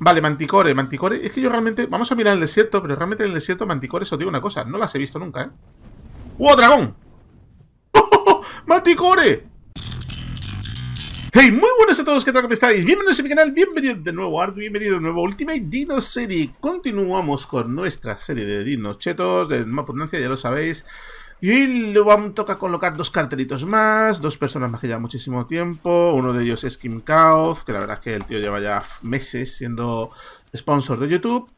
Vale, Manticore, Manticore. Es que yo realmente. Vamos a mirar el desierto, pero realmente en el desierto, Manticore, eso digo una cosa. No las he visto nunca, ¿eh? ¡Wow, ¡Uh, dragón oh manticore Hey, muy buenas a todos, ¿qué tal? ¿Cómo estáis? Bienvenidos a mi canal, bienvenidos de nuevo a bienvenidos de nuevo a Ultimate Dino Serie. Continuamos con nuestra serie de dinos chetos, de más potencia, ya lo sabéis. Y luego vamos, toca colocar dos cartelitos más, dos personas más que llevan muchísimo tiempo. Uno de ellos es Kim Kauf que la verdad es que el tío lleva ya meses siendo sponsor de YouTube.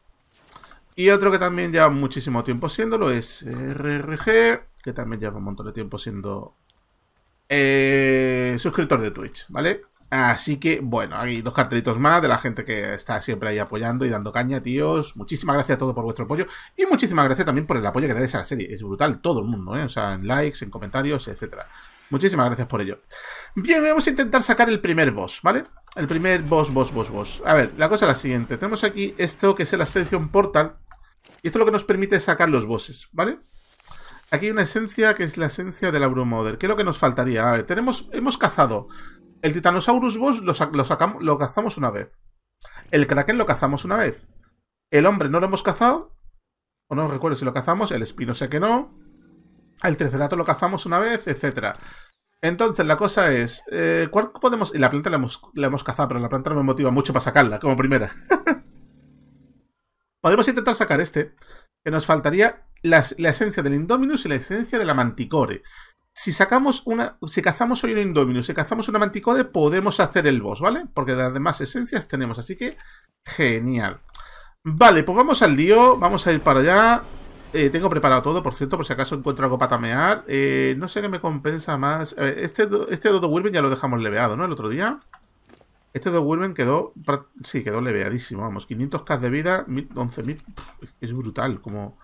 Y otro que también lleva muchísimo tiempo siéndolo es eh, RRG, que también lleva un montón de tiempo siendo eh, suscriptor de Twitch, ¿vale? Así que, bueno, hay dos cartelitos más de la gente que está siempre ahí apoyando y dando caña, tíos. Muchísimas gracias a todos por vuestro apoyo y muchísimas gracias también por el apoyo que dais a la serie. Es brutal todo el mundo, ¿eh? O sea, en likes, en comentarios, etcétera. Muchísimas gracias por ello. Bien, vamos a intentar sacar el primer boss, ¿vale? El primer boss, boss, boss, boss. A ver, la cosa es la siguiente. Tenemos aquí esto que es el Ascension Portal. Y esto es lo que nos permite sacar los bosses, ¿vale? Aquí hay una esencia que es la esencia de la ¿Qué es lo que nos faltaría? A ver, tenemos, hemos cazado el Titanosaurus Boss lo, sacamos, lo cazamos una vez. El Kraken lo cazamos una vez. El hombre no lo hemos cazado. O no recuerdo si lo cazamos. El espino sé que no. El Triceratops lo cazamos una vez, etcétera. Entonces, la cosa es, eh, ¿cuál podemos...? la planta la hemos, cazado, pero la planta no me motiva mucho para sacarla, como primera. podemos intentar sacar este, que nos faltaría la, la, esencia del Indominus y la esencia de la Manticore si sacamos una. Si cazamos hoy un Indominus, si cazamos una Manticode, podemos hacer el boss, ¿vale? Porque las demás esencias tenemos, así que genial. Vale, pues vamos al lío, vamos a ir para allá. Eh, tengo preparado todo, por cierto, por si acaso encuentro algo para tamear. Eh, no sé qué me compensa más. este, este Dodo Wilben ya lo dejamos leveado, ¿no? El otro día. Este Dodo Wilben quedó. Sí, quedó leveadísimo, vamos. 500k de vida, 11.000. Es brutal, como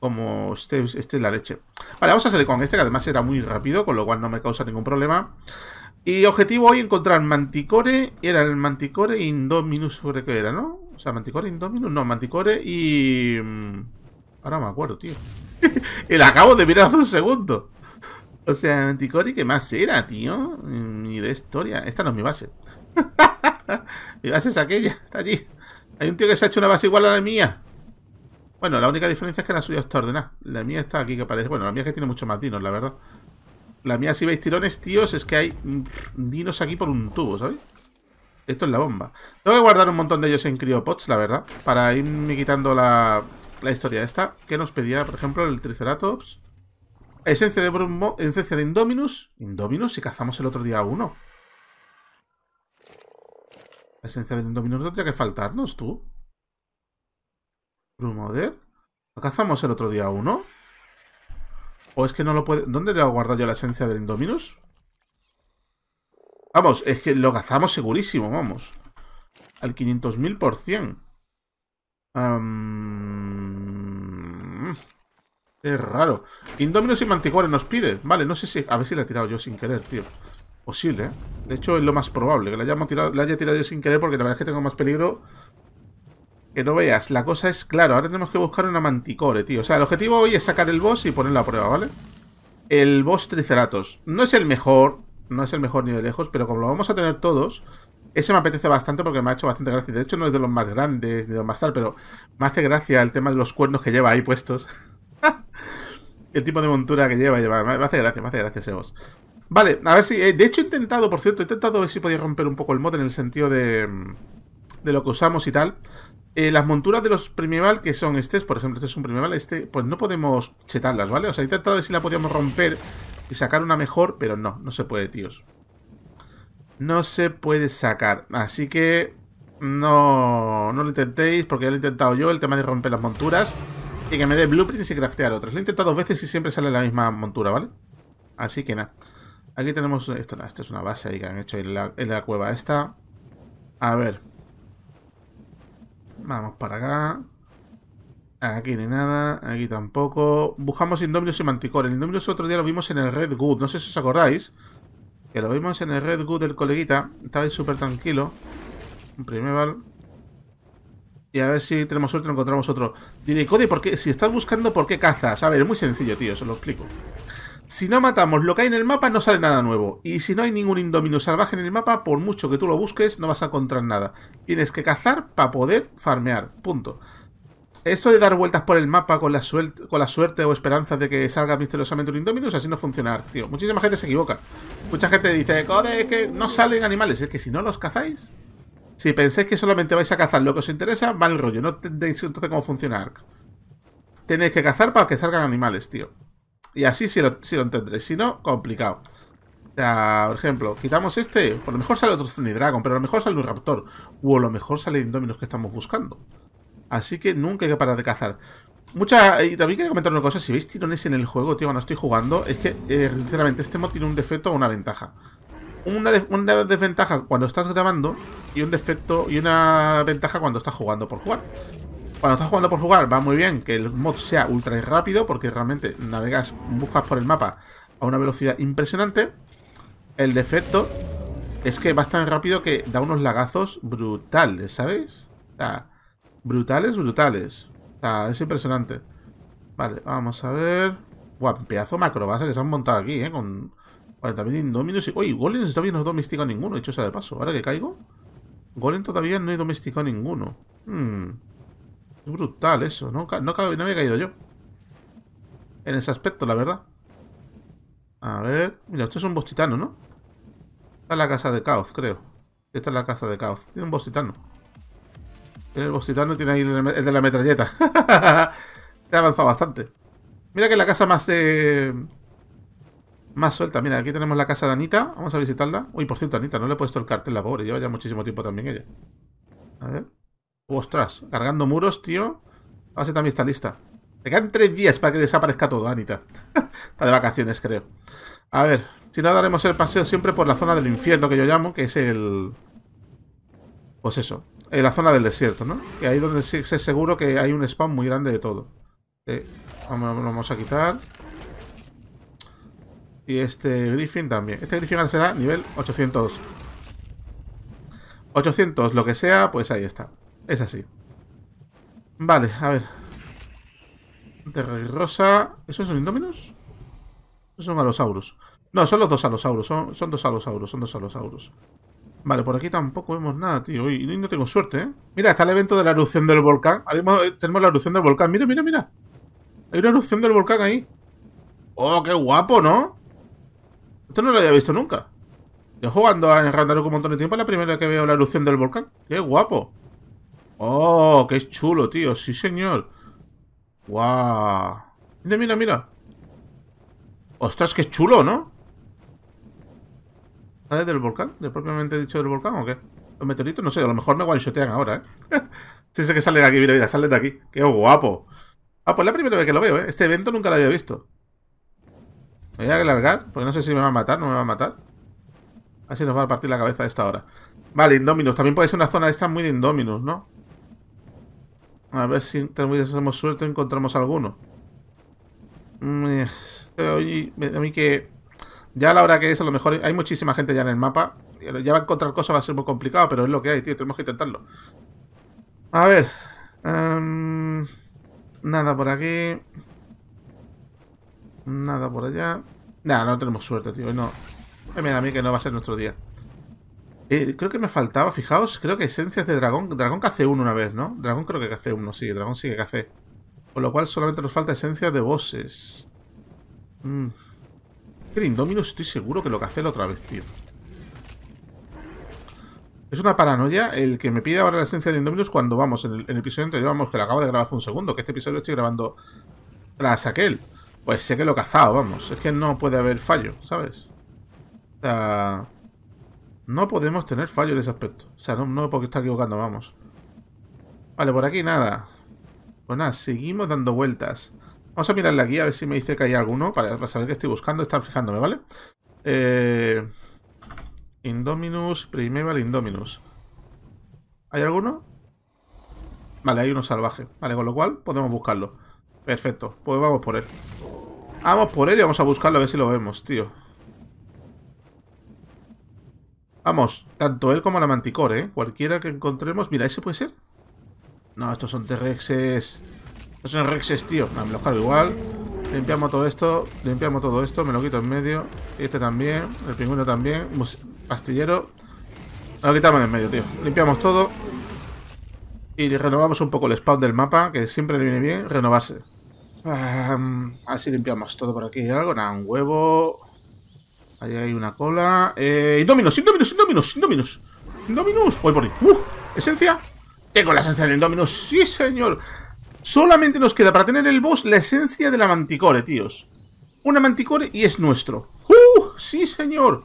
como este, este, es la leche. Vale, vamos a salir con este, que además era muy rápido, con lo cual no me causa ningún problema. Y objetivo hoy encontrar Manticore, era el Manticore Indominus sobre qué era, ¿no? O sea, Manticore Indominus, no, Manticore y... Mm, ahora me acuerdo, tío. el acabo de mirar hace un segundo. O sea, Manticore, ¿qué más era, tío? Ni de historia. Esta no es mi base. mi base es aquella, está allí. Hay un tío que se ha hecho una base igual a la mía. Bueno, la única diferencia es que la suya está ordenada. La mía está aquí que parece... Bueno, la mía es que tiene mucho más dinos, la verdad. La mía, si veis tirones, tíos, es que hay dinos aquí por un tubo, ¿sabéis? Esto es la bomba. Tengo que guardar un montón de ellos en criopods, la verdad. Para irme quitando la, la historia esta. Que nos pedía, por ejemplo, el Triceratops. Esencia de Brumbo... esencia de Indominus. Indominus, si cazamos el otro día uno. La esencia de Indominus no tendría que faltarnos, tú. Lo cazamos el otro día uno? ¿O es que no lo puede...? ¿Dónde le he guardado yo la esencia del Indominus? Vamos, es que lo cazamos segurísimo, vamos. Al 500.000 Es raro. Indominus y Manticore nos pide. Vale, no sé si... A ver si la he tirado yo sin querer, tío. Posible, ¿eh? De hecho, es lo más probable. Que la haya tirado, la haya tirado yo sin querer porque la verdad es que tengo más peligro que no veas, la cosa es, claro, ahora tenemos que buscar una manticore, tío. O sea, el objetivo hoy es sacar el boss y ponerlo a prueba, ¿vale? El boss Triceratos. No es el mejor, no es el mejor ni de lejos, pero como lo vamos a tener todos, ese me apetece bastante porque me ha hecho bastante gracia. De hecho, no es de los más grandes ni de los más tal, pero me hace gracia el tema de los cuernos que lleva ahí puestos. el tipo de montura que lleva, lleva. Me hace gracia, me hace gracia ese boss. Vale, a ver si... Eh, de hecho he intentado, por cierto, he intentado ver si podía romper un poco el mod en el sentido de... Mm, de lo que usamos y tal. Eh, las monturas de los primeval, que son este, por ejemplo, este es un primeval, este, pues no podemos chetarlas, ¿vale? O sea, he intentado ver si la podíamos romper y sacar una mejor, pero no, no se puede, tíos. No se puede sacar, así que no, no lo intentéis, porque ya lo he intentado yo, el tema de romper las monturas y que me dé blueprint y craftear otras. Lo he intentado dos veces y siempre sale la misma montura, ¿vale? Así que nada. Aquí tenemos esto, es una base ahí que han hecho en la cueva esta. A ver, Vamos para acá. Aquí ni nada, aquí tampoco. Buscamos Indominus y Manticore. El Indominus otro día lo vimos en el Red Good. No sé si os acordáis. Que lo vimos en el Red Good del coleguita. Estaba súper tranquilo. Un primeval. Y a ver si tenemos suerte y encontramos otro. Diré, Cody, si estás buscando por qué cazas. A ver, es muy sencillo, tío. Se lo explico. Si no matamos lo que hay en el mapa, no sale nada nuevo. Y si no hay ningún Indominus salvaje en el mapa, por mucho que tú lo busques, no vas a encontrar nada. Tienes que cazar para poder farmear. Punto. Esto de dar vueltas por el mapa con la, suerte, con la suerte o esperanza de que salga misteriosamente un Indominus, así no funciona, tío. Muchísima gente se equivoca. Mucha gente dice, es que no salen animales. Es que si no los cazáis, si pensáis que solamente vais a cazar lo que os interesa, el rollo. No entendéis entonces cómo funcionar. Tenéis que cazar para que salgan animales, tío. Y así sí lo, sí lo Si no, complicado. por ejemplo, quitamos este. Por lo mejor sale otro Dragon, pero a lo mejor sale un Raptor. O a lo mejor sale Indominus que estamos buscando. Así que nunca hay que parar de cazar. Mucha, y también quería comentar una cosa, si veis tirones en el juego, tío, cuando estoy jugando, es que, eh, sinceramente, este mod tiene un defecto o una ventaja. Una, una, desventaja cuando estás grabando y un defecto y una ventaja cuando estás jugando por jugar cuando estás jugando por jugar va muy bien que el mod sea ultra rápido porque realmente navegas, buscas por el mapa a una velocidad impresionante. El defecto es que va tan rápido que da unos lagazos brutales, ¿sabéis? O sea, brutales, brutales. O sea, es impresionante. Vale, vamos a ver. Buah, pedazo macrobase que se han montado aquí, ¿eh? Con 40.000 indóminos y... Uy, golem todavía no he domesticado ninguno, hecho sea de paso. Ahora que caigo, golem todavía no he domesticado ninguno. Hmm brutal eso. No, no, no había caído yo. En ese aspecto, la verdad. A ver... Mira, esto es un boss ¿no? Esta es la casa de caos, creo. Esta es la casa de caos. Tiene un boss el boss y tiene ahí el, de la metralleta. Te ha avanzado bastante. Mira que la casa más... Eh, más suelta. Mira, aquí tenemos la casa de Anita. Vamos a visitarla. Uy, por cierto, Anita, no le he puesto el cartel, la pobre. Lleva ya muchísimo tiempo también ella. A ver. Ostras, cargando muros, tío. A también está lista. Te quedan tres días para que desaparezca todo, Anita. está de vacaciones, creo. A ver, si no, daremos el paseo siempre por la zona del infierno, que yo llamo, que es el... Pues eso, eh, la zona del desierto, ¿no? Que ahí donde sí es seguro que hay un spawn muy grande de todo. Eh, vamos, a quitar. Y este Griffin también. Este Griffin será nivel 800. 800, lo que sea, pues ahí está. Es así. Vale, a ver. Terra y rosa. ¿Esos son indóminos? Esos son alosaurus. No, son los dos alosaurus. Son, son dos alosaurus. Son dos alosaurus. Vale, por aquí tampoco vemos nada, tío. Y no tengo suerte, ¿eh? Mira, está el evento de la erupción del volcán. Eh, tenemos la erupción del volcán. Mira, mira, mira. Hay una erupción del volcán ahí. ¡Oh, qué guapo, ¿no? Esto no lo había visto nunca. Yo jugando a Ragnarok un montón de tiempo es la primera vez que veo la erupción del volcán. ¡Qué guapo! ¡Oh, qué chulo, tío! ¡Sí, señor! ¡Guau! mira, mira! ¡Ostras, qué chulo, ¿no? ¿Sale del volcán? ¿De propiamente dicho del volcán o qué? ¿Los meteoritos? No sé, a lo mejor me one-shotean ahora, ¿eh? sí, sé que sale de aquí, mira, mira, sale de aquí. ¡Qué guapo! Ah, pues la primera vez que lo veo, ¿eh? Este evento nunca lo había visto. Me voy a alargar, porque no sé si me va a matar, no me va a matar. Así nos va a partir la cabeza a esta hora. Vale, Indominus. También puede ser una zona esta muy de Indominus, ¿no? A ver si tenemos suerte encontramos alguno. Mm, eh, oye, a mí que... Ya a la hora que es, a lo mejor hay muchísima gente ya en el mapa. Ya va a encontrar cosas, va a ser muy complicado, pero es lo que hay, tío. Tenemos que intentarlo. A ver. Em, nada por aquí. Nada por allá. Nada, no tenemos suerte, tío. No. Me da a mí que no va a ser nuestro día. Eh, creo que me faltaba, fijaos, creo que esencias de dragón. Dragón que hace uno una vez, ¿no? Dragón creo que hace uno. sí, dragón sigue hace. Con lo cual solamente nos falta esencia de bosses. que mm. El Indominus estoy seguro que lo hace la otra vez, tío. Es una paranoia el que me pide ahora la esencia de Indominus cuando vamos, en el, episodio anterior, vamos, que lo acabo de grabar hace un segundo, que este episodio lo estoy grabando tras aquel. Pues sé que lo he cazado, vamos. Es que no puede haber fallo, ¿sabes? O sea... No podemos tener fallo de ese aspecto. O sea, no, no porque está equivocando, vamos. Vale, por aquí nada. Pues nada, seguimos dando vueltas. Vamos a la guía a ver si me dice que hay alguno para, saber que estoy buscando. estar fijándome, ¿vale? Eh, Indominus, Primeval Indominus. ¿Hay alguno? Vale, hay uno salvaje. Vale, con lo cual podemos buscarlo. Perfecto, pues vamos por él. Vamos por él y vamos a buscarlo a ver si lo vemos, tío. Vamos, tanto él como la manticore, ¿eh? Cualquiera que encontremos... Mira, ¿ese puede ser? No, estos son T-Rexes... Estos son Rexes, tío. me los cargo igual. Limpiamos todo esto. Limpiamos todo esto. Me lo quito en medio. Este también. El pingüino también. Pastillero. lo quitamos en medio, tío. Limpiamos todo. Y renovamos un poco el spawn del mapa, que siempre le viene bien renovarse. Ah, así limpiamos todo por aquí. ¿Algo? Nada, un huevo. Ahí hay una cola. Eh, indominus indominus indominus Indominus. Indominus, voy por ahí. Uh, esencia. Tengo la esencia del Indominus. Sí, señor. Solamente nos queda para tener el boss la esencia de la manticore, tíos. Una manticore y es nuestro. ¡Uh! Sí, señor.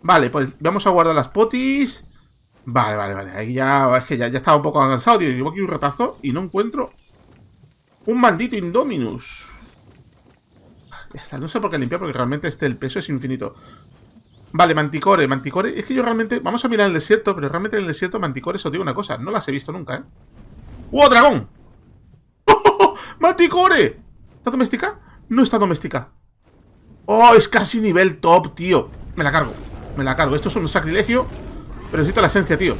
Vale, pues vamos a guardar las potis. Vale, vale, vale. Ahí ya, es que ya, ya estaba un poco cansado, tío. Llevo aquí un ratazo y no encuentro un maldito Indominus. Ya está, no sé por qué limpiar, porque realmente este el peso es infinito. Vale, Manticore, Manticore. Es que yo realmente... Vamos a mirar el desierto, pero realmente en el desierto Manticore, os digo una cosa. No las he visto nunca, ¿eh? ¡Wow, ¡Uh, ¡Oh, oh, oh! ¡Manticore! ¿Está doméstica? No está doméstica. ¡Oh, es casi nivel top, tío! Me la cargo, me la cargo. Esto es un sacrilegio, pero necesito la esencia, tío.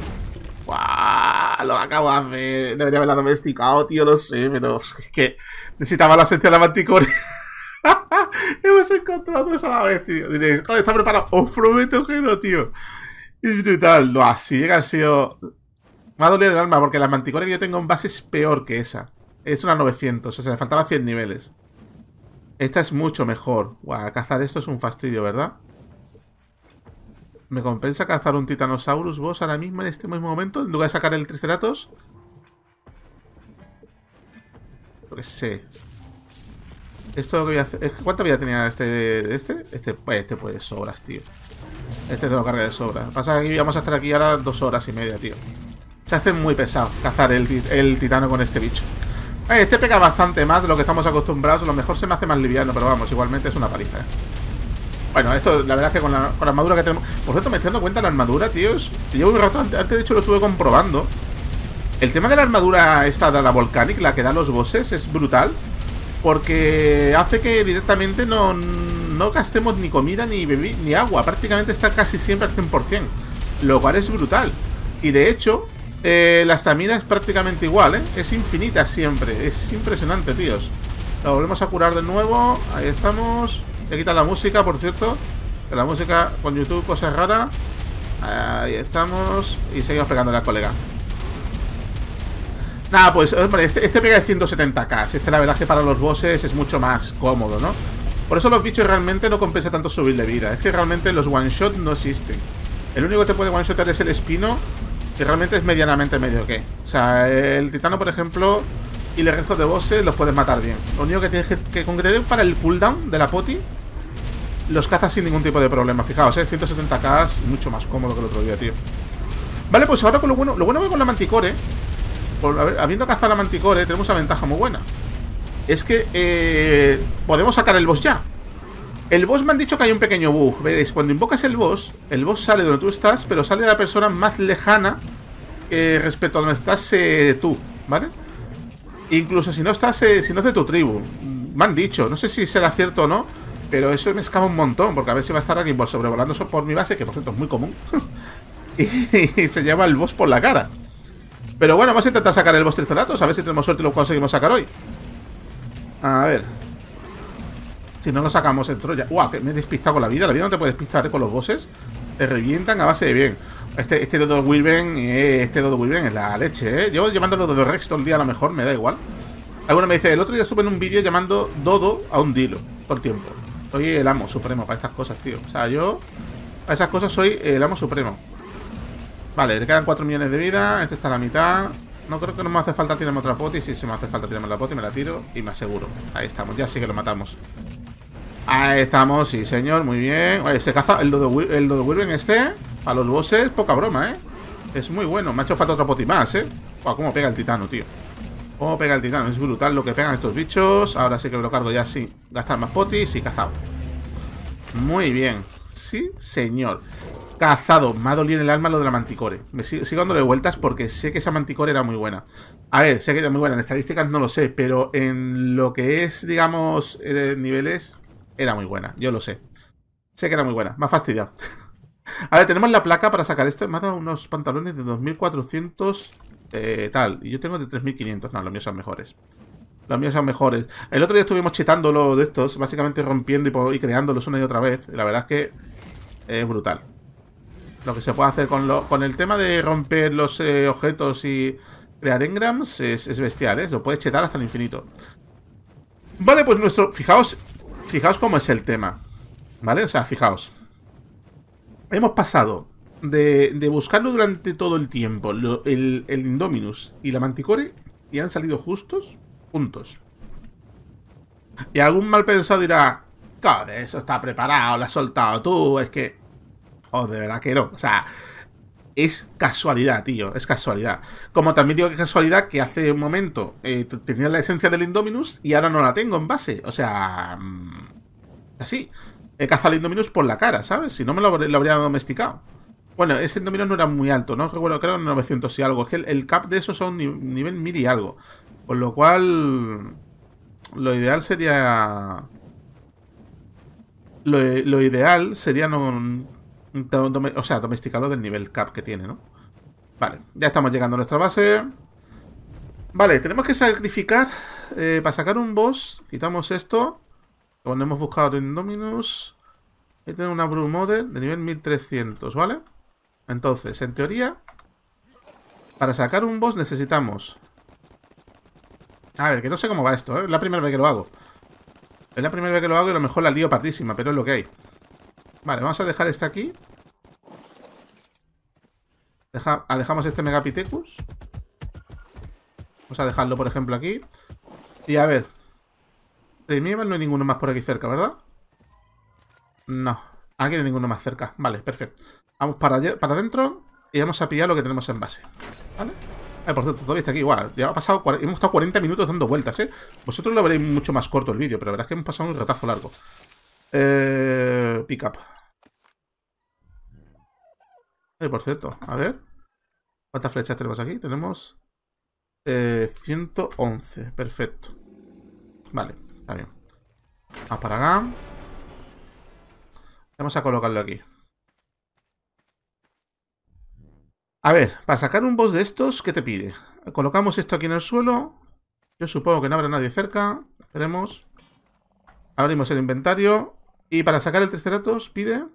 ¡Guau! Lo acabo de hacer. Debería haberla domesticado, tío, no sé, pero es que necesitaba la esencia de la Manticore. Hemos encontrado esa vez, tío. Diréis, joder, está preparado. Os prometo que no, tío. Es brutal. No, así llega, ha sido. Me ha dolido el alma porque la manticora que yo tengo en base es peor que esa. Es una 900, o sea, le faltaba 100 niveles. Esta es mucho mejor. Guau, cazar esto es un fastidio, ¿verdad? ¿Me compensa cazar un Titanosaurus vos ahora mismo en este mismo momento? En lugar de sacar el Triceratops. Lo sé. Esto ¿Cuánta vida tenía este? Este, este, este puede sobras, tío. Este tengo carga de sobras Pasa que vamos a estar aquí ahora dos horas y media, tío. Se hace muy pesado cazar el, titano con este bicho. este pega bastante más de lo que estamos acostumbrados. A lo mejor se me hace más liviano, pero vamos, igualmente es una paliza, eh. Bueno, esto, la verdad es que con la, armadura que tenemos... Por cierto, me estoy dando cuenta la armadura, tíos. Llevo un rato, antes, antes de hecho lo estuve comprobando. El tema de la armadura esta de la Volcanic, la que da los bosses, es brutal porque hace que directamente no, gastemos ni comida ni ni agua. Prácticamente está casi siempre al 100%, lo cual es brutal. Y de hecho, eh, la estamina es prácticamente igual, ¿eh? Es infinita siempre. Es impresionante, tíos. Lo volvemos a curar de nuevo. Ahí estamos. He quitado la música, por cierto. la música con YouTube, cosa rara. Ahí estamos. Y seguimos pegando la colega. Ah, pues eh, hombre, este, este, pega de 170k. Este la verdad que para los bosses es mucho más cómodo, ¿no? Por eso los bichos realmente no compensa tanto subir de vida. Es que realmente los one-shot no existen. El único que te puede one-shotar es el espino, que realmente es medianamente medio que. O sea, el titano, por ejemplo, y el resto de bosses los puedes matar bien. Lo único que tienes que, que con para el cooldown de la poti, los cazas sin ningún tipo de problema. Fijaos, ¿eh? 170k es mucho más cómodo que el otro día, tío. Vale, pues ahora con lo bueno, lo bueno es con la manticore habiendo cazado a Manticore, tenemos una ventaja muy buena. Es que eh, podemos sacar el boss ya. El boss me han dicho que hay un pequeño bug. cuando invocas el boss, el boss sale donde tú estás, pero sale a la persona más lejana eh, respecto a donde estás eh, tú, ¿vale? Incluso si no estás, si no es de tu tribu. Me han dicho, no sé si será cierto o no, pero eso me escapa un montón, porque a ver si va a estar alguien sobrevolando por mi base, que por cierto es muy común. y se lleva el boss por la cara. Pero bueno, vamos a intentar sacar el boss datos A ver si tenemos suerte y lo conseguimos sacar hoy. A ver. Si no lo sacamos en Troya. me he despistado con la vida. La vida no te puedes despistar con los bosses. Te revientan a base de bien. Este, este Dodo Wilben, eh, este Dodo Wilben es la leche, ¿eh? Llevo llamándolo los Dodo Rex todo el día a lo mejor, me da igual. Alguno me dice, el otro día en un vídeo llamando Dodo a un dilo, por tiempo. Soy el amo supremo para estas cosas, tío. O sea, yo... a esas cosas soy el amo supremo. Vale, le quedan 4 millones de vida. Este está a la mitad. No creo que no me hace falta tirarme otra poti. Si se me hace falta tirarme la poti, me la tiro y me aseguro. Ahí estamos, ya sí que lo matamos. Ahí estamos, sí señor, muy bien. Oye, se caza el Dodo, el este. A los bosses, poca broma, ¿eh? Es muy bueno. Me ha hecho falta otra poti más, ¿eh? cómo pega el titano, tío. Cómo pega el titano. Es brutal lo que pegan estos bichos. Ahora sí que lo cargo ya sí gastar más potis y cazado. Muy bien. Sí, señor. Cazado. Me ha dolido el alma lo de la manticore. Me sigo, dándole vueltas porque sé que esa manticore era muy buena. A ver, sé que era muy buena. En estadísticas no lo sé, pero en lo que es, digamos, eh, niveles, era muy buena. Yo lo sé. Sé que era muy buena. Me ha fastidiado. A ver, tenemos la placa para sacar esto. Me ha dado unos pantalones de 2400 eh, tal. Y yo tengo de 3500. No, los míos son mejores. Los míos son mejores. El otro día estuvimos chetándolo de estos, básicamente rompiendo y, y creándolos una y otra vez. la verdad es que es brutal. Lo que se puede hacer con, el tema de romper los eh, objetos y crear engrams es, bestial, ¿eh? Lo puedes chetar hasta el infinito. Vale, pues nuestro... Fijaos, fijaos cómo es el tema. ¿Vale? O sea, fijaos. Hemos pasado de, buscarlo durante todo el tiempo, el Indominus y la Manticore, y han salido justos Puntos. Y algún mal pensado dirá, Joder, eso está preparado, lo has soltado tú, es que... Oh, de verdad que no. O sea, es casualidad, tío, es casualidad. Como también digo que casualidad que hace un momento eh, tenía la esencia del Indominus y ahora no la tengo en base. O sea, mm, así. He cazado el Indominus por la cara, ¿sabes? Si no me lo, habría domesticado. Bueno, ese Indominus no era muy alto, ¿no? recuerdo creo 900 y algo. Es que el, cap de eso son nivel 1000 y algo. Por lo cual, lo ideal sería... Lo, ideal sería no... O sea, domesticarlo del nivel cap que tiene, ¿no? Vale, ya estamos llegando a nuestra base. Vale, tenemos que sacrificar eh, para sacar un boss. Quitamos esto. Cuando hemos buscado en Dominus. Ahí tenemos una Blue Model de nivel 1300, ¿vale? Entonces, en teoría, para sacar un boss necesitamos a ver, que no sé cómo va esto, ¿eh? Es la primera vez que lo hago. Es la primera vez que lo hago y a lo mejor la lío partísima, pero es lo que hay. Vale, vamos a dejar este aquí. Deja, alejamos ah, este Megapithecus. Vamos a dejarlo, por ejemplo, aquí. Y a ver. De mí no hay ninguno más por aquí cerca, ¿verdad? No. Aquí no hay ninguno más cerca. Vale, perfecto. Vamos para, para adentro y vamos a pillar lo que tenemos en base. ¿Vale? Eh, por cierto, todavía está aquí igual. Ya ha pasado, hemos estado 40 minutos dando vueltas, ¿eh? Vosotros lo veréis mucho más corto el vídeo, pero la verdad es que hemos pasado un ratazo largo. Eh, pick up. Eh, por cierto, a ver. ¿Cuántas flechas tenemos aquí? Tenemos 111, eh, perfecto. Vale, está bien. Vamos para acá. Vamos a colocarlo aquí. A ver, para sacar un boss de estos, ¿qué te pide? Colocamos esto aquí en el suelo. Yo supongo que no habrá nadie cerca. Esperemos. Abrimos el inventario. Y para sacar el Triceratops pide...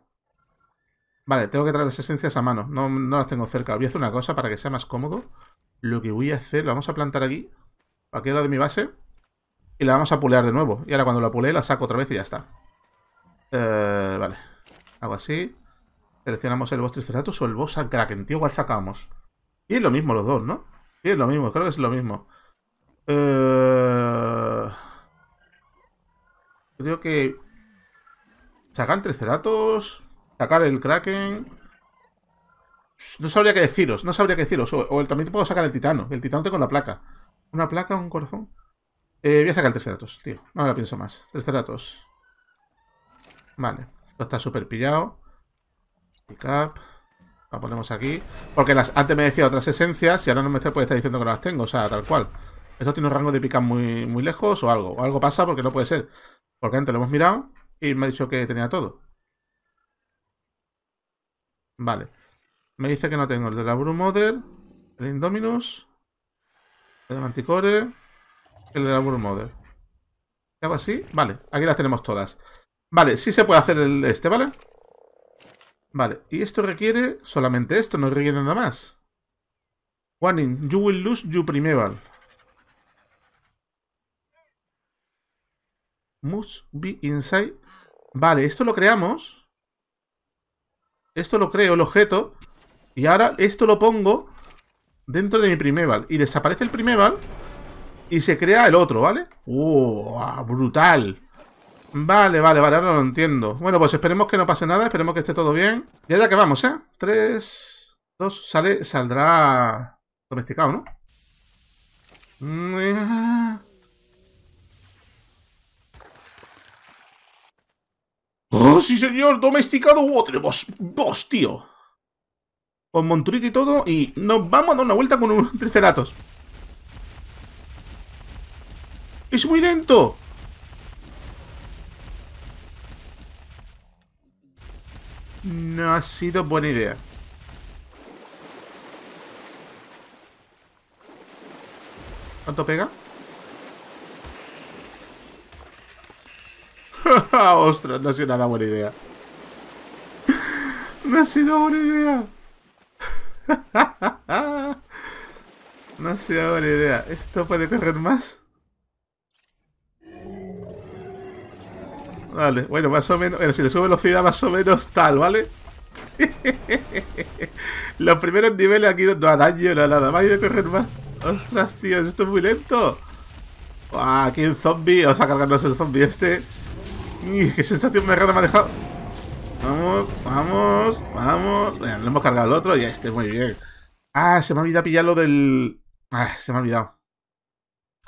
Vale, tengo que traer las esencias a mano. No, las tengo cerca. Voy a hacer una cosa para que sea más cómodo. Lo que voy a hacer, lo vamos a plantar aquí. Aquí queda lado de mi base. Y la vamos a pulear de nuevo. Y ahora cuando la pulee la saco otra vez y ya está. Eh, vale. Hago así. Seleccionamos el boss Triceratops o el boss al Kraken, tío, igual sacamos. Y es lo mismo los dos, ¿no? Y es lo mismo, creo que es lo mismo. Creo eh, que... Sacar el Triceratops, sacar el Kraken... No sabría qué deciros, no sabría qué deciros. O, también puedo sacar el Titano. El Titano tengo la placa. ¿Una placa un corazón? Eh, voy a sacar el Triceratops, tío. No me pienso más. Triceratops. Vale. Esto está súper pillado. Pick La ponemos aquí. Porque antes me decía otras esencias y ahora no me puede estar diciendo que no las tengo. O sea, tal cual. Esto tiene un rango de pick muy, muy lejos o algo. O algo pasa porque no puede ser. Porque antes lo hemos mirado y me ha dicho que tenía todo. Vale. Me dice que no tengo el de la Brew Mother, el Indominus, el de Manticore, el de la Brew Mother. ¿Hago así? Vale, aquí las tenemos todas. Vale, sí se puede hacer el este, ¿vale? vale Vale, y esto requiere solamente esto, no requiere nada más. Warning, you will lose your primeval. Must be inside. Vale, esto lo creamos. Esto lo creo, el objeto. Y ahora esto lo pongo dentro de mi primeval. Y desaparece el primeval y se crea el otro, ¿vale? ¡Wow! ¡Brutal! Vale, vale, vale, ahora lo entiendo. Bueno, pues esperemos que no pase nada, esperemos que esté todo bien. Y allá que vamos, ¿eh? Tres, dos, sale, saldrá domesticado, ¿no? ¡Oh, sí, señor! ¡Domesticado! otro ¡Oh, tenemos vos, tío! Con monturito y todo, y nos vamos a dar una vuelta con un triceratos. ¡Es muy lento! No ha sido buena idea. ¿Cuánto pega? ¡Ostras! No ha sido nada buena idea. no ha sido buena idea. no ha sido buena idea. ¿Esto puede correr más? Vale, bueno, más o menos. Bueno, si le sube velocidad, más o menos tal, ¿vale? Los primeros niveles aquí no daño, no a nada. Más de correr más. Ostras, tío, esto es muy lento. Aquí Aquí un zombie. Vamos a cargarnos el zombie este. ¡Qué sensación me ha dejado! Vamos, vamos, vamos. Bueno, le hemos cargado el otro y a este, muy bien. Ah, se me ha olvidado pillar lo del. Ah, se me ha olvidado.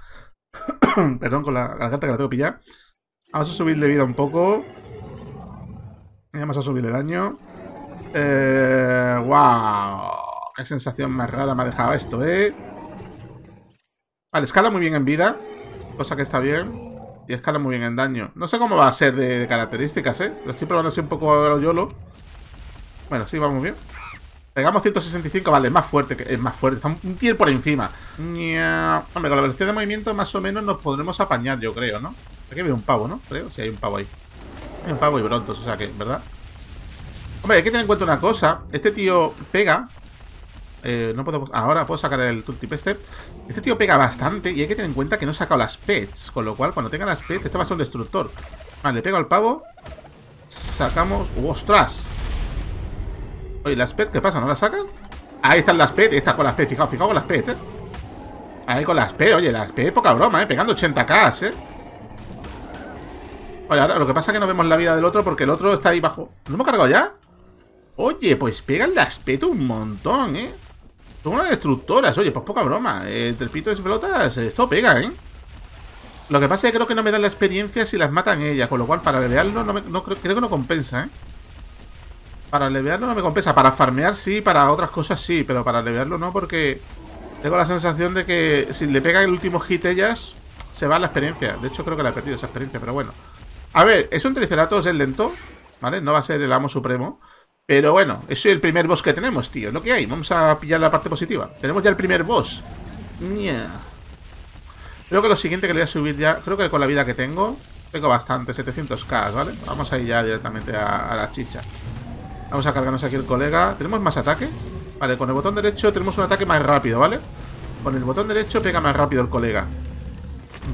Perdón con la garganta que la tengo pillada. Vamos a subirle vida un poco. Y vamos a subirle daño. Eh, ¡Wow! Qué sensación más rara me ha dejado esto, ¿eh? Vale, escala muy bien en vida. Cosa que está bien. Y escala muy bien en daño. No sé cómo va a ser de, características, ¿eh? Lo estoy probando así un poco a lo YOLO. Bueno, sí, vamos bien. Pegamos 165, vale, es más fuerte, que, es más fuerte, está un tier por encima. Hombre, con la velocidad de movimiento más o menos nos podremos apañar, yo creo, ¿no? Aquí veo un pavo, ¿no? Creo, si hay un pavo ahí. Hay un pavo y brontos, o sea que, ¿verdad? Hombre, hay que tener en cuenta una cosa. Este tío pega. Eh, no puedo... Ahora puedo sacar el tooltip este. Este tío pega bastante y hay que tener en cuenta que no he sacado las pets. Con lo cual, cuando tenga las pets, este va a ser un destructor. Vale, le pego al pavo. Sacamos... ¡Ostras! Oye, las pets, ¿qué pasa? ¿No las sacan? Ahí están las pets. Está con las pets. Fijaos, fijaos con las pets, ¿eh? Ahí con las pets. Oye, las pets, poca broma, ¿eh? Pegando 80k, ¿eh? lo que pasa es que no vemos la vida del otro porque el otro está ahí bajo. ¿No hemos cargado ya? Oye, pues pegan las peto un montón, ¿eh? Son unas destructoras, oye, pues poca broma. El eh, Trepitos y flotas, esto pega, ¿eh? Lo que pasa es que creo que no me dan la experiencia si las matan ellas, con lo cual para levearlo creo, que no compensa, ¿eh? Para levearlo no me compensa, para farmear sí, para otras cosas sí, pero para levearlo no porque tengo la sensación de que si le pegan el último hit ellas, se va la experiencia. De hecho creo que la he perdido esa experiencia, pero bueno. A ver, es un Triceratops, es lento, ¿vale? No va a ser el amo supremo. Pero bueno, es el primer boss que tenemos, tío. ¿No lo que hay. Vamos a pillar la parte positiva. Tenemos ya el primer boss. Creo que lo siguiente que le voy a subir ya... Creo que con la vida que tengo... Tengo bastante, 700k, ¿vale? Vamos a ir ya directamente a la chicha. Vamos a cargarnos aquí el colega. ¿Tenemos más ataque? Vale, con el botón derecho tenemos un ataque más rápido, ¿vale? Con el botón derecho pega más rápido el colega.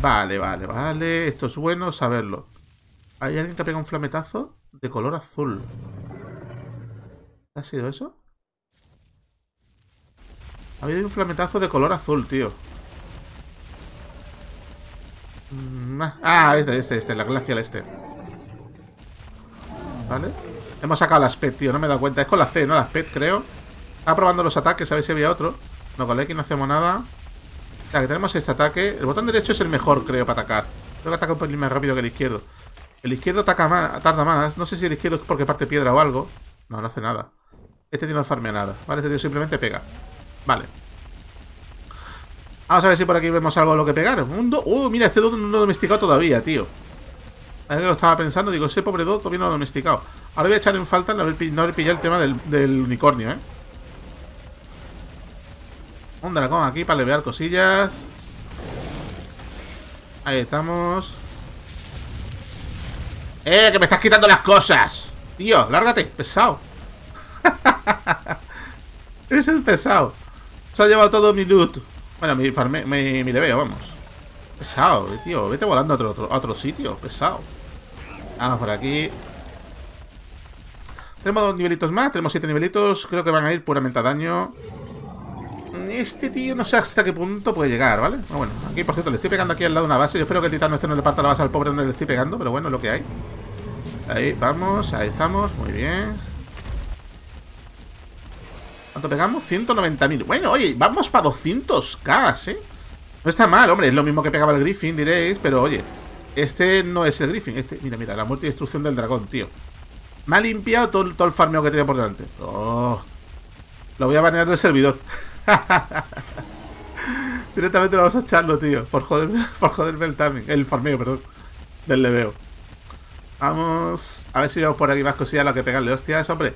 Vale, vale, vale. Esto es bueno saberlo. Hay alguien que ha pegado un flametazo de color azul. ¿Ha sido eso? Ha habido un flametazo de color azul, tío. Mm, ah, este, este, este, la glacial este. Vale. Hemos sacado las PET, tío, no me he dado cuenta. Es con la C, no las PET, creo. Estaba probando los ataques, a ver si había otro. No, con la X no hacemos nada. Ya que tenemos este ataque. El botón derecho es el mejor, creo, para atacar. Creo que ataca un poquito más rápido que el izquierdo. El izquierdo más, tarda más. No sé si el izquierdo es porque parte piedra o algo. No, no hace nada. Este tío no farmea nada, ¿vale? Este tío simplemente pega. Vale. Vamos a ver si por aquí vemos algo a lo que pegar. Un do Uh, mira! Este dodo no lo domesticado todavía, tío. A ver lo estaba pensando. Digo, ese pobre dodo todavía no lo domesticado. Ahora voy a echar en falta no haber, pillado el tema del, del unicornio, ¿eh? Un dragón aquí para levear cosillas. Ahí estamos. ¡Eh, que me estás quitando las cosas! Tío, lárgate, pesado. Ese es pesado. Se ha llevado todo mi loot. Bueno, mi, mi, leveo, vamos. Pesado, eh, tío. Vete volando a otro, sitio. Pesado. Vamos por aquí. Tenemos dos nivelitos más. Tenemos siete nivelitos. Creo que van a ir puramente a daño. Este tío no sé hasta qué punto puede llegar, ¿vale? Bueno, aquí por cierto le estoy pegando aquí al lado de una base. Yo espero que el titano este no le parta la base al pobre donde no le estoy pegando, pero bueno, lo que hay. Ahí, vamos, ahí estamos, muy bien. ¿Cuánto pegamos? 190.000. Bueno, oye, vamos para 200k, ¿eh? No está mal, hombre, es lo mismo que pegaba el Griffin, diréis, pero oye, este no es el Griffin, este, mira, mira, la muerte destrucción del dragón, tío. Me ha limpiado todo, el farmeo que tenía por delante. Oh, lo voy a banear del servidor. Directamente lo vamos a echarlo, tío. Por joderme, por joderme el El farmeo, perdón. Del leveo. Vamos a ver si vamos por aquí más cosillas a lo que pegarle hostias, hombre.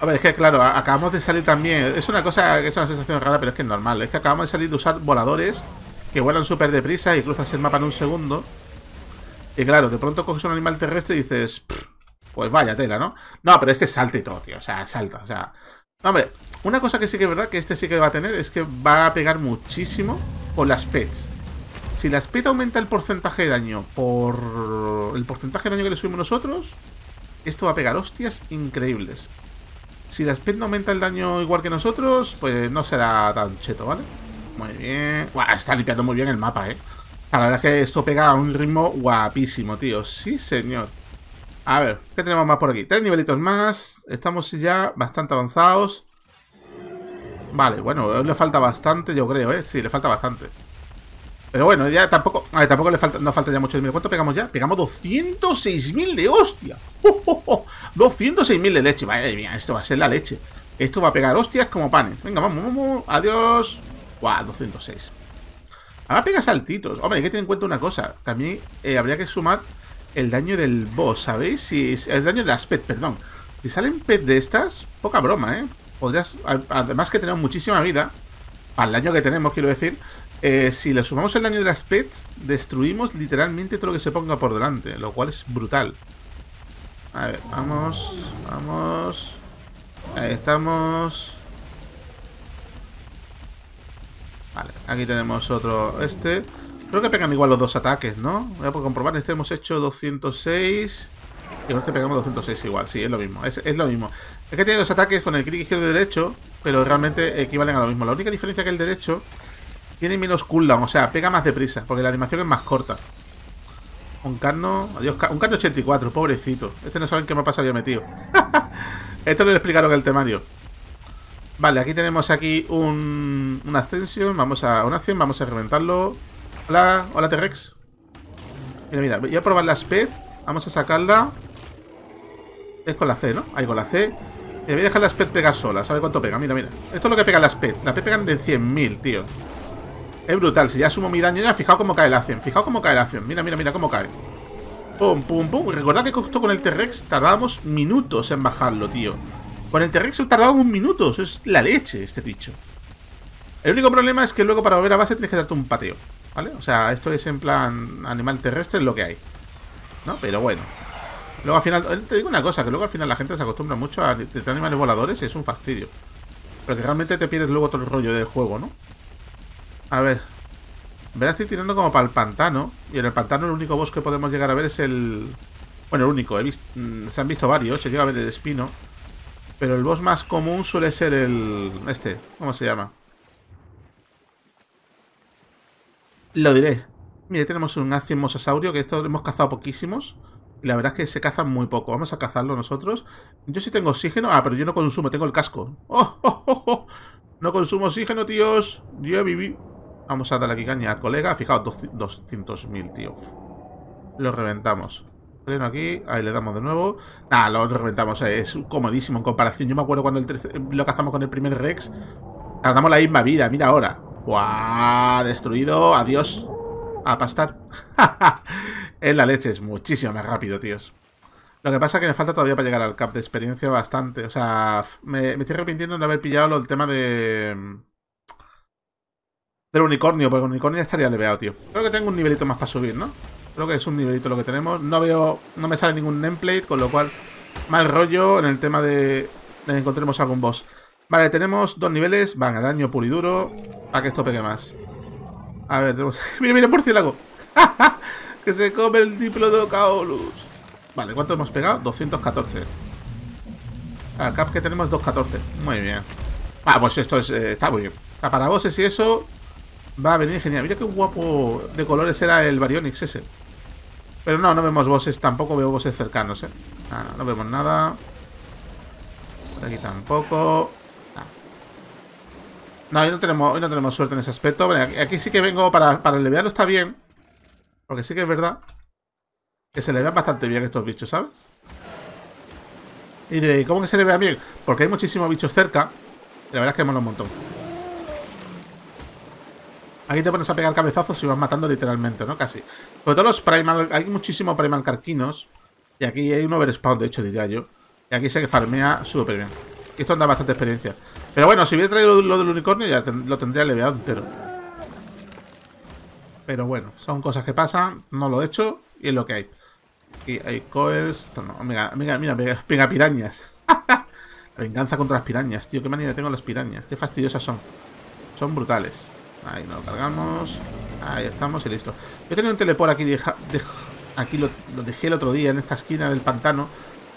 a ver, es que claro, acabamos de salir también. Es una cosa que es una sensación rara, pero es que es normal. Es que acabamos de salir de usar voladores que vuelan súper deprisa y cruzas el mapa en un segundo. Y claro, de pronto coges un animal terrestre y dices, pues vaya tela, ¿no? No, pero este salta y todo, tío. O sea, salta. O sea, hombre, una cosa que sí que es verdad que este sí que va a tener es que va a pegar muchísimo con las pets. Si la speed aumenta el porcentaje de daño por el porcentaje de daño que le subimos nosotros, esto va a pegar hostias increíbles. Si la speed aumenta el daño igual que nosotros, pues no será tan cheto, ¿vale? Muy bien. está limpiando muy bien el mapa, ¿eh? La verdad es que esto pega a un ritmo guapísimo, tío. Sí, señor. A ver, ¿qué tenemos más por aquí? Tres nivelitos más. Estamos ya bastante avanzados. Vale, bueno, le falta bastante, yo creo, ¿eh? Sí, le falta bastante. Pero bueno, ya tampoco, a ver, tampoco le falta, no falta ya mucho dinero. ¿Cuánto pegamos ya? Pegamos 206.000 de hostia. 206.000 de leche. Vaya mía, esto va a ser la leche. Esto va a pegar hostias como panes. Venga, vamos, vamos. Adiós. Guau, 206. Ahora pega saltitos. Hombre, hay que tener en cuenta una cosa. También eh, habría que sumar el daño del boss, ¿sabéis? el daño de las pet, perdón. Si salen pet de estas, poca broma, ¿eh? Podrías, además que tenemos muchísima vida, al daño que tenemos, quiero decir, eh, si le sumamos el daño de las pets, destruimos literalmente todo lo que se ponga por delante, lo cual es brutal. A ver, vamos, vamos. Ahí estamos. Vale, aquí tenemos otro este. Creo que pegan igual los dos ataques, ¿no? Voy a comprobar, este hemos hecho 206 y este pegamos 206 igual, sí, es lo mismo, es, es lo mismo. Es que tiene dos ataques con el clic izquierdo y derecho, pero realmente equivalen a lo mismo. La única diferencia que el derecho tiene menos cooldown, o sea, pega más deprisa, porque la animación es más corta. Un carno... Adiós, un carno 84, pobrecito. Este no saben qué me ha pasado yo metido. Esto lo explicaron en el temario. Vale, aquí tenemos aquí un, ascensión, Ascension. Vamos a Un Ascension, vamos a reventarlo. Hola, hola T-Rex. Mira, mira, voy a probar la SPED. Vamos a sacarla. Es con la C, ¿no? Ahí con la C. Y voy a dejar la SPED pegar sola. ¿Sabe cuánto pega? Mira, mira. Esto es lo que pega la SPED. La SPED pegan de 100.000, tío. Es brutal. Si ya sumo mi daño ya, fijaos cómo cae la acción. Fijaos cómo cae la acción. Mira, mira, mira cómo cae. Pum, pum, pum. Recordad que justo con el T-Rex tardábamos minutos en bajarlo, tío. Con el T-Rex tardábamos minutos. Es la leche, este bicho. El único problema es que luego para volver a base tienes que darte un pateo. ¿Vale? O sea, esto es en plan animal terrestre, es lo que hay. ¿No? Pero bueno. Luego al final, eh, te digo una cosa, que luego al final la gente se acostumbra mucho a tener animales voladores y es un fastidio. Pero que realmente te pierdes luego todo el rollo del juego, ¿no? A ver. Verás, estoy tirando como para el pantano. Y en el pantano el único bosque que podemos llegar a ver es el... Bueno, el único. Mm, se han visto varios. Se llega a ver el espino. Pero el bosque más común suele ser el... Este. ¿Cómo se llama? Lo diré. Mire, tenemos un acien mosasaurio. Que esto hemos cazado poquísimos. Y la verdad es que se cazan muy poco. Vamos a cazarlo nosotros. Yo sí tengo oxígeno. Ah, pero yo no consumo. Tengo el casco. ¡Oh, oh, oh, oh! No consumo oxígeno, tíos. Yo viví... Vamos a darle aquí caña al colega. Fijaos, 200.000, tío. Lo reventamos. Pleno aquí. Ahí le damos de nuevo. Nada, lo reventamos. Eh, es comodísimo en comparación. Yo me acuerdo cuando lo cazamos con el primer Rex. Tardamos la misma vida. Mira ahora. ¡Guau! Destruido. Adiós. A pastar. en la leche es muchísimo más rápido, tíos. Lo que pasa es que me falta todavía para llegar al cap de experiencia bastante. O sea, me, estoy arrepintiendo de haber pillado el tema de del unicornio, porque el unicornio estaría leveado, tío. Creo que tengo un nivelito más para subir, ¿no? Creo que es un nivelito lo que tenemos. No veo... No me sale ningún nameplate, con lo cual... Mal rollo en el tema de... de encontremos algún boss. Vale, tenemos dos niveles. Van a daño puro duro. Para que esto pegue más. A ver, tenemos... ¡Mira, mira, murciélago! que se come el Kaolus! Vale, ¿cuánto hemos pegado? 214. Al cap que tenemos 214. Muy bien. Ah, pues esto eh, está muy bien. O sea, para bosses y eso, Va a venir genial. Mira qué guapo de colores era el Baryonyx ese. Pero no, no vemos voces. Tampoco veo voces cercanos, Ah, no, vemos nada. Por aquí tampoco. No, hoy no, tenemos, no tenemos suerte en ese aspecto. aquí, sí que vengo para, para levearlo está bien. Porque sí que es verdad que se le vean bastante bien estos bichos, ¿sabes? Y de ¿cómo que se le vea bien? Porque hay muchísimos bichos cerca. la verdad es que mola un montón. Aquí te pones a pegar cabezazos y vas matando literalmente, ¿no? Casi. Sobre todo los primal... Hay muchísimos primal carquinos. Y aquí hay un overspawn, de hecho, diría yo. Y aquí sé que farmea súper bien. esto da bastante experiencia. Pero bueno, si hubiera traído lo del unicornio ya lo tendría leveado entero. Pero bueno, son cosas que pasan. No lo he hecho y es lo que hay. Aquí hay coels. No, mira, mira, mira, pega pirañas. La venganza contra las pirañas, tío. Qué manía tengo las pirañas. Qué fastidiosas son. Son brutales. Ahí nos cargamos. Ahí estamos y listo. Yo tenía un teleport aquí. aquí lo, dejé el otro día en esta esquina del pantano.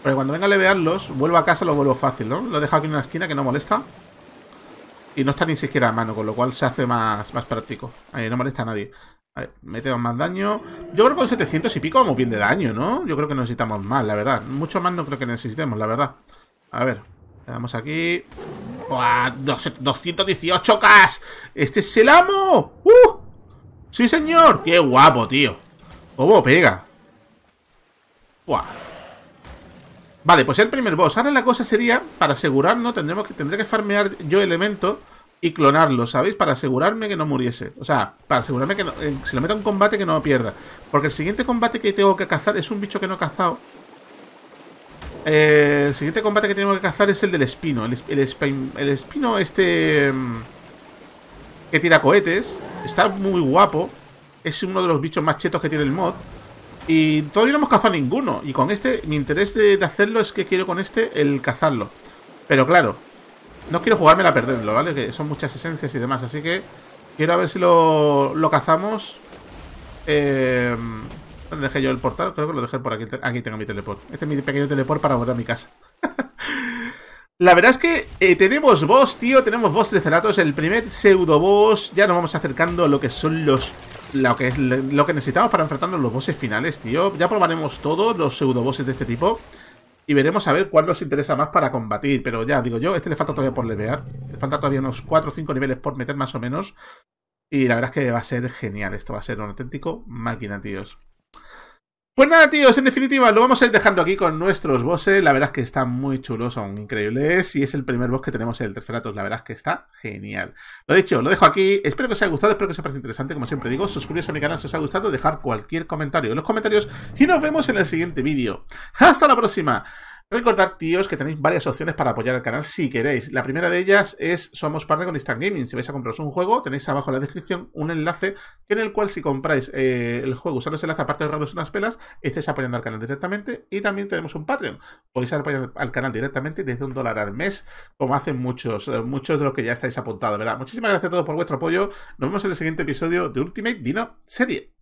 Pero cuando venga a levearlos, vuelvo a casa, lo vuelvo fácil, ¿no? Lo he dejado aquí en una esquina que no molesta. Y no está ni siquiera a mano, con lo cual se hace más, más práctico. Ahí no molesta a nadie. A ver, metemos más daño. Yo creo que con 700 y pico vamos bien de daño, ¿no? Yo creo que necesitamos más, la verdad. Mucho más no creo que necesitemos, la verdad. A ver, le damos aquí. 218 218K. Este es el amo. ¡Uh! Sí, señor. Qué guapo, tío. ¿Cómo pega? ¡Guau! Vale, pues el primer boss. Ahora la cosa sería, para asegurarnos, tendremos que, tendré que farmear yo elemento y clonarlo, ¿sabéis? Para asegurarme que no muriese. O sea, para asegurarme que no, eh, se lo meta un combate que no lo pierda. Porque el siguiente combate que tengo que cazar es un bicho que no he cazado. Eh, el siguiente combate que tenemos que cazar es el del espino. El, espino, este... Mm, que tira cohetes. Está muy guapo. Es uno de los bichos más chetos que tiene el mod. Y todavía no hemos cazado ninguno. Y con este, mi interés de, hacerlo es que quiero con este el cazarlo. Pero claro, no quiero jugármela a perderlo, ¿vale? Que son muchas esencias y demás. Así que quiero a ver si lo, lo cazamos. Eh dejé yo el portal? Creo que lo dejé por aquí. Aquí tengo mi teleport. Este es mi pequeño teleport para volver a mi casa. La verdad es que eh, tenemos boss, tío, tenemos boss Triceratops, el primer pseudo boss. Ya nos vamos acercando a lo que son los. Lo que, es, lo que necesitamos para enfrentarnos los bosses finales, tío. Ya probaremos todos los pseudo bosses de este tipo. Y veremos a ver cuál nos interesa más para combatir. Pero ya, digo yo, este le falta todavía por levear. Le falta todavía unos 4 o 5 niveles por meter más o menos. Y la verdad es que va a ser genial. Esto va a ser un auténtico máquina, tíos. Pues nada, tíos, en definitiva, lo vamos a ir dejando aquí con nuestros bosses. La verdad es que están muy chulos, son increíbles. Y es el primer boss que tenemos en el Tercer Atos. La verdad es que está genial. Lo dicho, lo dejo aquí. Espero que os haya gustado, espero que os haya parecido interesante. Como siempre digo, suscribiros a mi canal si os ha gustado. Dejar cualquier comentario en los comentarios. Y nos vemos en el siguiente vídeo. ¡Hasta la próxima! Recordad, tíos, que tenéis varias opciones para apoyar al canal si queréis. La primera de ellas es Somos parte con Instant Gaming. Si vais a compraros un juego, tenéis abajo en la descripción un enlace en el cual si compráis eh, el juego usando ese enlace, aparte de ahorraros unas pelas, estáis apoyando al canal directamente. Y también tenemos un Patreon. Podéis apoyar al canal directamente desde un dólar al mes, como hacen muchos, eh, muchos de los que ya estáis apuntados, ¿verdad? Muchísimas gracias a todos por vuestro apoyo. Nos vemos en el siguiente episodio de Ultimate Dino Serie.